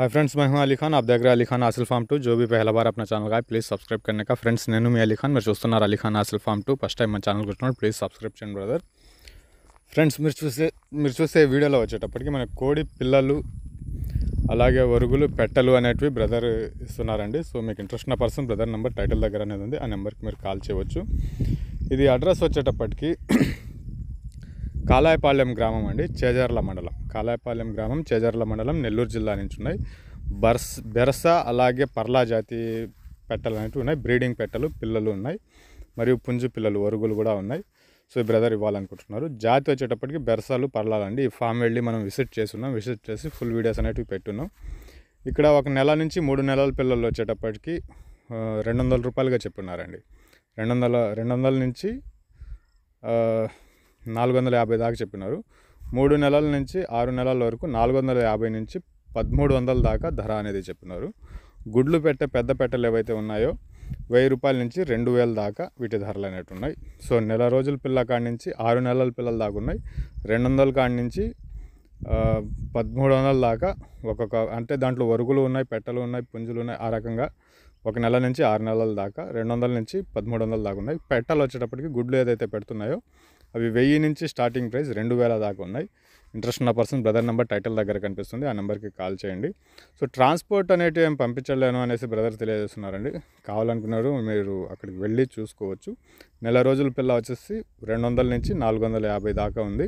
hi friends मैं हूं अली దగ్గర आप देख रहे हैं Ali Khan Asil farm two channel का ప్లీజ్ సబ్స్క్రైబ్ करने का ఫ్రెండ్స్ నేను మీ అలీ ఖాన్ మీరు చూస్తున్నారు Ali Khan Asil farm two first time మన ఛానల్ వచ్చినాడు ప్లీజ్ సబ్స్క్రైబ్ చేయండి బ్రదర్ ఫ్రెండ్స్ మీరు చూసే మీరు చూసే వీడియోలో వచ్చేటప్పటికి మన కోడి పిల్లలు అలాగే వరుగులు పెట్టలు అనేటివి బ్రదర్ ఇస్తున్నారండి సో మీకు ఇంట్రెస్ట్ ఉన్న పర్సన్ బ్రదర్ నెంబర్ టైటిల్ దగ్గర అనేది ఉంది ఆ నెంబర్కి మీరు కాల్ చేయవచ్చు ఇది అడ్రస్ వచ్చేటప్పటికి కాలాయపాలెం గ్రామం అండి చేజర్ల మండలం కాలాయపాలెం గ్రామం చేజర్ల మండలం నెల్లూరు జిల్లా నుంచి ఉన్నాయి బర్స్ బెరస అలాగే పర్లా జాతి పెట్టలు అనేవి ఉన్నాయి బ్రీడింగ్ పెట్టలు పిల్లలు ఉన్నాయి మరియు పుంజు పిల్లలు వరుగులు కూడా ఉన్నాయి సో ఈ బ్రదర్ ఇవ్వాలనుకుంటున్నారు జాతి వచ్చేటప్పటికి బెరసాలు పర్లాలండి ఈ ఫామ్ వెళ్ళి మనం విజిట్ చేస్తున్నాం విజిట్ చేసి ఫుల్ వీడియోస్ అనేటివి పెట్టున్నాం ఇక్కడ ఒక నెల నుంచి మూడు నెలల పిల్లలు వచ్చేటప్పటికి రెండు వందల రూపాయలుగా చెప్పున్నారండి రెండు వందల రెండు వందల నుంచి నాలుగు వందల యాభై దాకా చెప్పినారు మూడు నెలల నుంచి ఆరు నెలల వరకు నాలుగు వందల యాభై నుంచి పదమూడు వందల దాకా ధర అనేది చెప్పినారు గుడ్లు పెట్టే పెద్ద పెట్టెలు ఏవైతే ఉన్నాయో వెయ్యి రూపాయల నుంచి రెండు వేల దాకా వీటి ధరలు అనేవి ఉన్నాయి సో నెల రోజుల పిల్ల కాడి నుంచి ఆరు నెలల పిల్లల దాకా ఉన్నాయి రెండు వందల కాడి నుంచి పదమూడు వందల దాకా ఒక్కొక్క అంటే దాంట్లో వరుగులు ఉన్నాయి పెట్టలు ఉన్నాయి పుంజులు ఉన్నాయి ఆ రకంగా ఒక నెల నుంచి ఆరు నెలల దాకా రెండు వందల నుంచి పదమూడు వందల దాకా ఉన్నాయి పెట్టలు వచ్చేటప్పటికి గుడ్లు ఏదైతే పెడుతున్నాయో అవి వెయ్యి నుంచి స్టార్టింగ్ ప్రైస్ రెండు వేల దాకా ఉన్నాయి ఇంట్రెస్ట్ ఉన్న పర్సన్ బ్రదర్ నెంబర్ టైటిల్ దగ్గర కనిపిస్తుంది ఆ నెంబర్కి కాల్ చేయండి సో ట్రాన్స్పోర్ట్ అనేటివి ఏం పంపించలేను అనేసి బ్రదర్ తెలియజేస్తున్నారండి కావాలనుకున్నారు మీరు అక్కడికి వెళ్ళి చూసుకోవచ్చు నెల రోజుల పిల్ల వచ్చేసి రెండు వందల నుంచి నాలుగు వందల యాభై దాకా ఉంది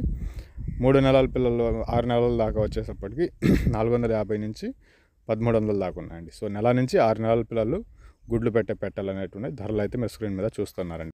మూడు నెలల పిల్లలు ఆరు నెలల దాకా వచ్చేసప్పటికి నాలుగు వందల యాభై నుంచి పదమూడు వందల దాకా ఉన్నాయండి సో నెల నుంచి ఆరు నెలల పిల్లలు గుడ్లు పెట్టే పెట్టాలనేటువంటి ధరలు అయితే మీరు స్క్రీన్ మీద చూస్తున్నారండి